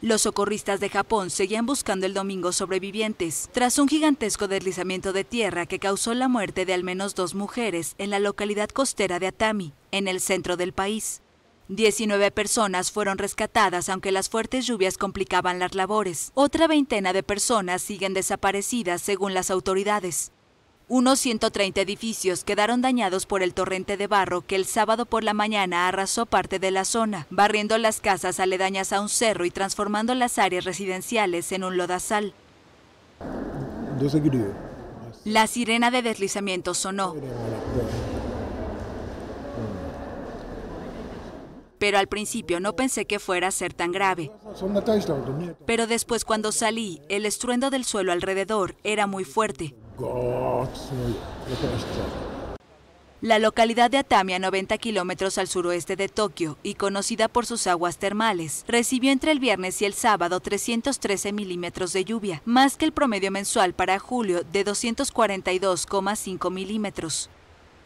Los socorristas de Japón seguían buscando el domingo sobrevivientes, tras un gigantesco deslizamiento de tierra que causó la muerte de al menos dos mujeres en la localidad costera de Atami, en el centro del país. 19 personas fueron rescatadas aunque las fuertes lluvias complicaban las labores. Otra veintena de personas siguen desaparecidas según las autoridades. Unos 130 edificios quedaron dañados por el torrente de barro que el sábado por la mañana arrasó parte de la zona, barriendo las casas aledañas a un cerro y transformando las áreas residenciales en un lodazal. La sirena de deslizamiento sonó. Pero al principio no pensé que fuera a ser tan grave. Pero después cuando salí, el estruendo del suelo alrededor era muy fuerte. La localidad de Atami, a 90 kilómetros al suroeste de Tokio y conocida por sus aguas termales, recibió entre el viernes y el sábado 313 milímetros de lluvia, más que el promedio mensual para julio de 242,5 milímetros.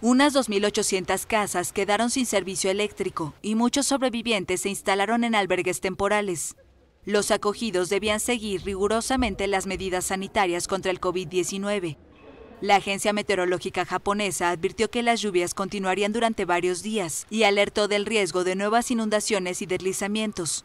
Unas 2.800 casas quedaron sin servicio eléctrico y muchos sobrevivientes se instalaron en albergues temporales. Los acogidos debían seguir rigurosamente las medidas sanitarias contra el COVID-19. La agencia meteorológica japonesa advirtió que las lluvias continuarían durante varios días y alertó del riesgo de nuevas inundaciones y deslizamientos.